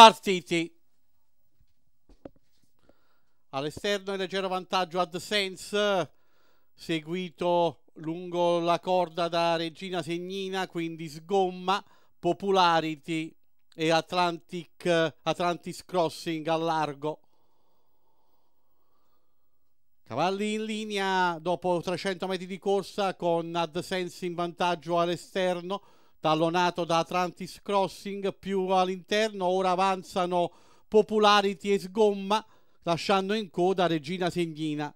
partiti. All'esterno in leggero vantaggio ad AdSense, seguito lungo la corda da Regina Segnina, quindi Sgomma, Popularity e Atlantic, Atlantis Crossing al largo. Cavalli in linea dopo 300 metri di corsa con AdSense in vantaggio all'esterno tallonato da Atlantis Crossing, più all'interno ora avanzano Popularity e Sgomma, lasciando in coda Regina Segnina.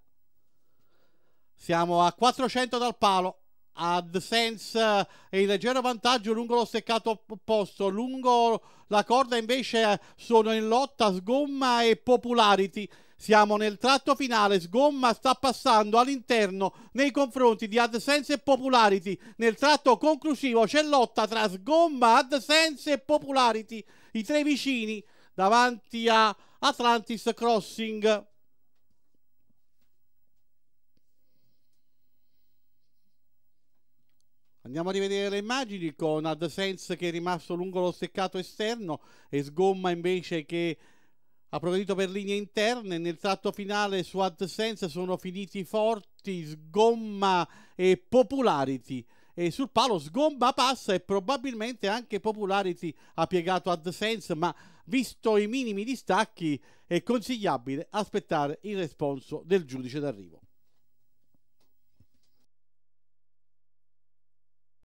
Siamo a 400 dal palo. AdSense è eh, in leggero vantaggio lungo lo steccato opposto, lungo la corda invece eh, sono in lotta Sgomma e Popularity siamo nel tratto finale, Sgomma sta passando all'interno nei confronti di AdSense e Popularity. Nel tratto conclusivo c'è lotta tra Sgomma, AdSense e Popularity, i tre vicini davanti a Atlantis Crossing. Andiamo a rivedere le immagini con AdSense che è rimasto lungo lo steccato esterno e Sgomma invece che ha progredito per linee interne, nel tratto finale su AdSense sono finiti Forti, Sgomma e Popularity. E sul palo Sgomma passa e probabilmente anche Popularity ha piegato AdSense, ma visto i minimi distacchi è consigliabile aspettare il responso del giudice d'arrivo.